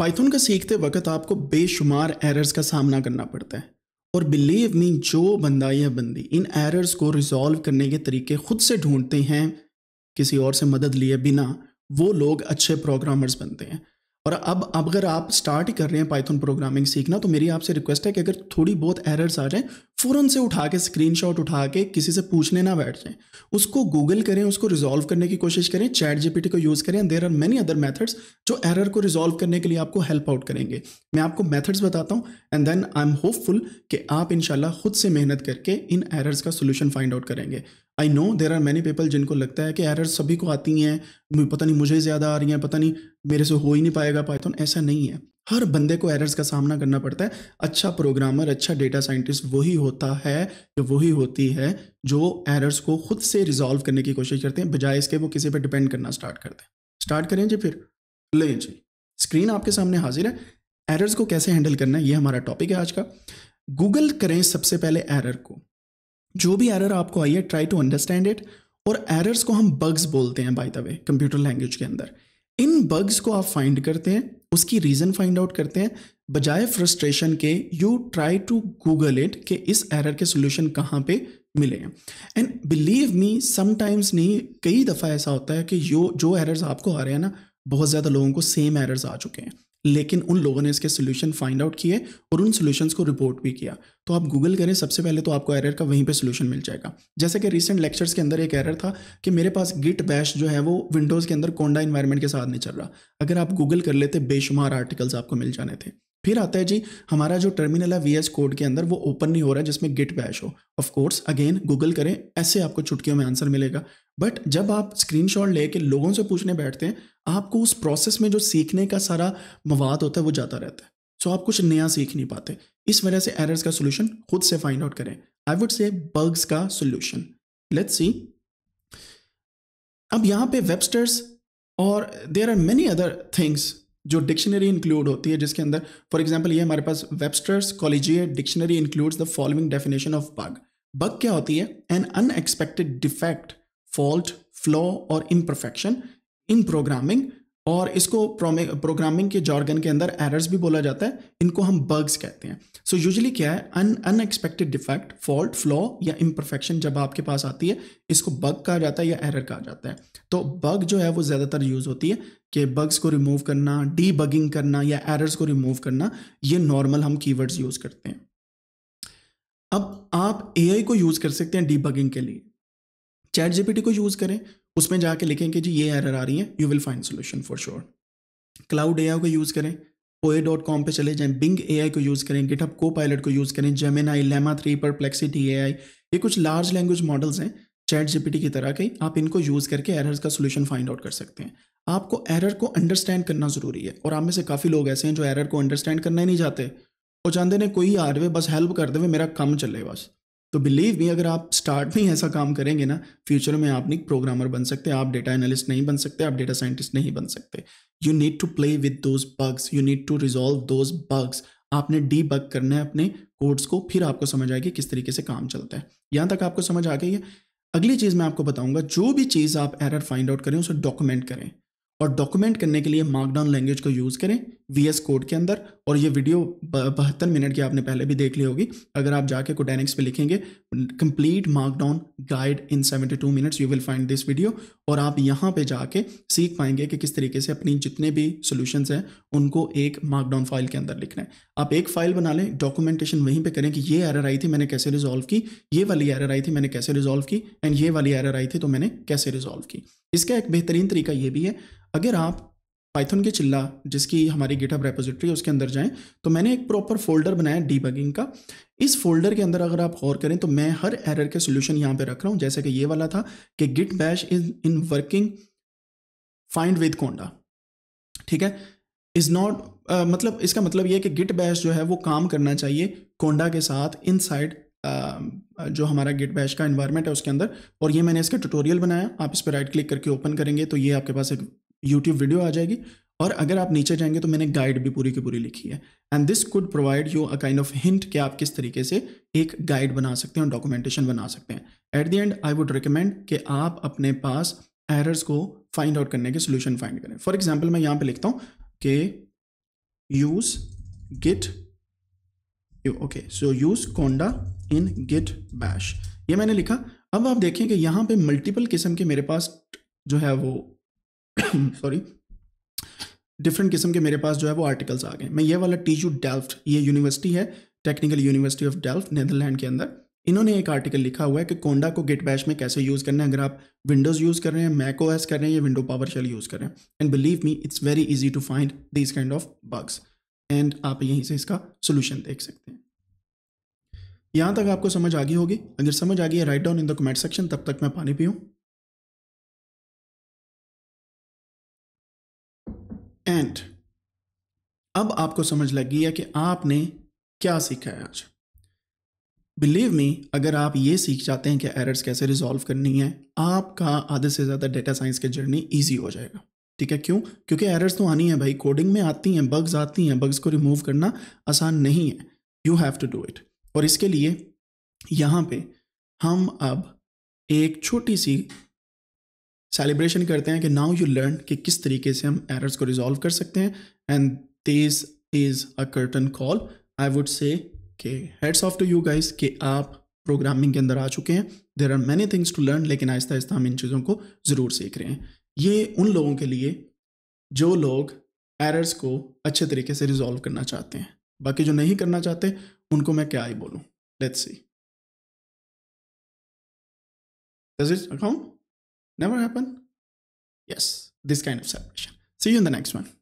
Python का सीखते वक्त आपको बेशुमार एरर्स का सामना करना पड़ता है और बिलीव मी जो बंदा या बंदी इन एरर्स को रिजॉल्व करने के तरीके खुद से ढूंढते हैं किसी और से मदद लिए बिना वो लोग अच्छे प्रोग्रामर्स बनते हैं और अब अगर आप स्टार्ट कर रहे हैं पाइथन प्रोग्रामिंग सीखना तो मेरी आपसे रिक्वेस्ट है कि अगर थोड़ी बहुत एरर्स आ जाएं फ़ौरन से उठा के शॉट उठा के किसी से पूछने ना बैठ जाएं उसको गूगल करें उसको रिजॉल्व करने की कोशिश करें चैट जीपीटी को यूज़ करें there are many other methods जो एरर को रिजॉल्व करने के लिए आपको हेल्प आउट करेंगे मैं आपको मेथड्स बताता हूँ and then I am hopeful कि आप इन खुद से मेहनत करके इन एरर्स का सोल्यूशन फाइंड आउट करेंगे I know there are many people जिनको लगता है कि एरर सभी को आती हैं पता नहीं मुझे ज़्यादा आ रही हैं पता नहीं मेरे से हो ही नहीं पाएगा पाइथन ऐसा नहीं है हर बंदे को एरर्स का सामना करना पड़ता है अच्छा प्रोग्रामर अच्छा डेटा साइंटिस्ट वही होता है जो वही होती है जो एरर्स को खुद से रिजॉल्व करने की कोशिश करते हैं बजाय इसके वो किसी पर डिपेंड करना स्टार्ट करते हैं स्टार्ट करें जी फिर लें जी स्क्रीन आपके सामने हाजिर है एरर्स को कैसे हैंडल करना है ये हमारा टॉपिक है आज का गूगल करें सबसे पहले एरर को जो भी एरर आपको आई है ट्राई टू अंडरस्टैंड इट और एरर्स को हम बग्स बोलते हैं by the way computer language के अंदर इन बग्स को आप फाइंड करते हैं उसकी रीज़न फाइंड आउट करते हैं बजाय फ्रस्ट्रेशन के you try to Google it कि इस एरर के सोल्यूशन कहाँ पे मिले हैं एंड बिलीव मी समटाइम्स नहीं कई दफ़ा ऐसा होता है कि यो जो एरर्स आपको आ रहे हैं ना बहुत ज़्यादा लोगों को सेम एरर्स आ चुके हैं लेकिन उन लोगों ने इसके सोल्यूशन फाइंड आउट किए और उन सोल्यूशंस को रिपोर्ट भी किया तो आप गूगल करें सबसे पहले तो आपको एरर का वहीं पे सोल्यूशन मिल जाएगा जैसे कि रिसेंट लेक्चर्स के अंदर एक एरर था कि मेरे पास गिट बैश जो है वो विंडोज़ के अंदर कोंडा इन्वायरमेंट के साथ नहीं चल रहा अगर आप गूगल कर लेते बेशुमार आर्टिकल्स आपको मिल जाने थे फिर आता है जी हमारा जो टर्मिनल है वी एस कोड के अंदर वो ओपन नहीं हो रहा है जिसमें गिट बैश हो ऑफ कोर्स अगेन गूगल करें ऐसे आपको चुटकियों में आंसर मिलेगा बट जब आप स्क्रीन शॉट लेके लोगों से पूछने बैठते हैं आपको उस प्रोसेस में जो सीखने का सारा मवाद होता है वो जाता रहता है सो so आप कुछ नया सीख नहीं पाते इस वजह से एरर्स का सोल्यूशन खुद से फाइंड आउट करें आई वुड से बग्स का सोल्यूशन लेट्स सी अब यहाँ पे वेबस्टर्स और there are many other things जो डिक्शनरी इंक्लूड होती है जिसके अंदर फॉर एग्जाम्पल ये हमारे पास Webster's collegiate dictionary includes the following definition of bug bug क्या होती है an unexpected defect fault flaw और इम्परफेक्शन इन प्रोग्रामिंग और इसको प्रोग्रामिंग के जॉर्गन के अंदर एरर्स भी बोला जाता है इनको हम बग्स कहते हैं सो so यूजली क्या है अन अनएक्सपेक्टेड डिफेक्ट फॉल्ट फ्लॉ या इम्परफेक्शन जब आपके पास आती है इसको बग कहा जाता है या एरर कहा जाता है तो बग जो है वो ज़्यादातर यूज़ होती है कि बग्स को रिमूव करना डी बगिंग करना या एरर्स को रिमूव करना ये नॉर्मल हम कीवर्ड्स यूज़ करते हैं अब आप ए को यूज़ कर सकते हैं डी बगिंग के लिए चैट जीपीटी को यूज़ करें उसमें जाके लिखें कि जी ये एरर आ रही है you will find solution for sure Claude ए को यूज़ करें ओए डॉट कॉम पर चले जाएं बिंग ए को यूज़ करें गिटअप को पायलट को यूज़ करें आई लेमा थ्री पर प्लेक्सिटी ए आई ये कुछ लार्ज लैंग्वेज मॉडल्स हैं चैट जीपीटी की तरह के आप इनको यूज़ करके एरर्स का सोल्यूशन फाइंड आउट कर सकते हैं आपको एरर को अंडरस्टैंड करना ज़रूरी है और आप में से काफ़ी लोग ऐसे हैं जो एरर को अंडरस्टैंड करना ही नहीं चाहते और जानते ने कोई आ रहे बस हेल्प कर देवे मेरा काम चले बस तो बिलीव भी अगर आप स्टार्ट में ऐसा काम करेंगे ना फ्यूचर में आप नहीं प्रोग्रामर बन सकते आप डेटा एनालिस्ट नहीं बन सकते आप डेटा साइंटिस्ट नहीं बन सकते you need to play with those bugs you need to resolve those bugs आपने डी बग करना है अपने कोड्स को फिर आपको समझ आएगी किस तरीके से काम चलता है यहाँ तक आपको समझ आ गई है अगली चीज़ मैं आपको बताऊंगा जो भी चीज़ आप एरर फाइंड आउट करें उसे डॉक्यूमेंट करें और डॉक्यूमेंट करने के लिए मार्कडाउन लैंग्वेज को यूज़ करें वी एस कोड के अंदर और ये वीडियो बहत्तर मिनट की आपने पहले भी देख ली होगी अगर आप जाके कोडेनिक्स पे लिखेंगे complete markdown guide in 72 minutes you will find this video और आप यहाँ पे जाके सीख पाएंगे कि किस तरीके से अपनी जितने भी सोल्यूशंस हैं उनको एक मार्कडाउन फाइल के अंदर लिखना है आप एक फाइल बना लें डॉक्यूमेंटेशन वहीं पर करें कि ये एरर आई थी मैंने कैसे रिजोल्व की ये वाली एरर आई थी मैंने कैसे रिजोल्व की एंड ये वाली एरर आई थी तो मैंने कैसे रिजोल्व की इसका एक बेहतरीन तरीका ये भी है अगर आप पाइथन के चिल्ला जिसकी हमारी गिटअप रेपोजिटरी है उसके अंदर जाएं तो मैंने एक प्रॉपर फोल्डर बनाया डीबगिंग का इस फोल्डर के अंदर अगर आप गौर करें तो मैं हर एरर के सोल्यूशन यहाँ पे रख रहा हूँ जैसे कि ये वाला था कि Git bash is in working find with conda ठीक है इज़ नॉट मतलब इसका मतलब यह है कि गिट बैश जो है वो काम करना चाहिए कोंडा के साथ इन साइड जो हमारा गिट बैश का इन्वायरमेंट है उसके अंदर और ये मैंने इसका ट्यूटोरियल बनाया आप इस पर राइट क्लिक करके ओपन करेंगे तो ये आपके पास एक यूट्यूब वीडियो आ जाएगी और अगर आप नीचे जाएंगे तो मैंने गाइड भी पूरी की पूरी लिखी है and this could provide you a kind of hint कि आप किस तरीके से एक गाइड बना सकते हैं और डॉक्यूमेंटेशन बना सकते हैं at the end I would recommend कि आप अपने पास एरर्स को फाइंड आउट करने के सोल्यूशन फाइंड करें फॉर एग्जाम्पल मैं यहाँ पर लिखता हूँ कि use Git okay so use conda in Git bash ये मैंने लिखा अब आप देखें कि यहाँ पे मल्टीपल किस्म के मेरे पास जो है वो सॉरी डिफरेंट किस्म के मेरे पास जो है वो आर्टिकल्स आ गए मैं ये वाला टी यू डेल्फ्ट ये यूनिवर्सिटी है technical university of Delft Netherland के अंदर इन्होंने एक आर्टिकल लिखा हुआ है कि कोंडा को गिट बैश में कैसे यूज़ करना है अगर आप विंडोज़ यूज़ कर रहे हैं मैको एस कर रहे हैं या विंडो पावर शेल यूज़ कर रहे हैं and believe me it's very easy to find this kind of bugs and आप यहीं से इसका सोल्यूशन देख सकते हैं यहाँ तक आपको समझ आ गई होगी अगर समझ आ गई है write down in the comment section तब तक मैं पानी पीऊँ एंड अब आपको समझ लग गई है कि आपने क्या सीखा है आज बिलीव मी अगर आप ये सीख जाते हैं कि एरर्स कैसे रिजॉल्व करनी है आपका आधे से ज़्यादा डेटा साइंस की जर्नी ईजी हो जाएगा ठीक है क्यों क्योंकि एरर्स तो आनी है भाई कोडिंग में आती हैं बग्स आती हैं बग्स को रिमूव करना आसान नहीं है you have to do it और इसके लिए यहाँ पे हम अब एक छोटी सी सेलिब्रेशन करते हैं कि नाउ यू लर्न कि किस तरीके से हम एरर्स को रिजॉल्व कर सकते हैं and this is a curtain call I would say के heads of to you guys कि आप प्रोग्रामिंग के अंदर आ चुके हैं there are many things to learn लेकिन आहिस्ता आहिस्ता हम इन चीज़ों को ज़रूर सीख रहे हैं ये उन लोगों के लिए जो लोग एरर्स को अच्छे तरीके से रिजॉल्व करना चाहते हैं बाकी जो नहीं करना चाहते उनको मैं क्या ही बोलूं let's see does it account never happen yes this kind of separation see you in the next one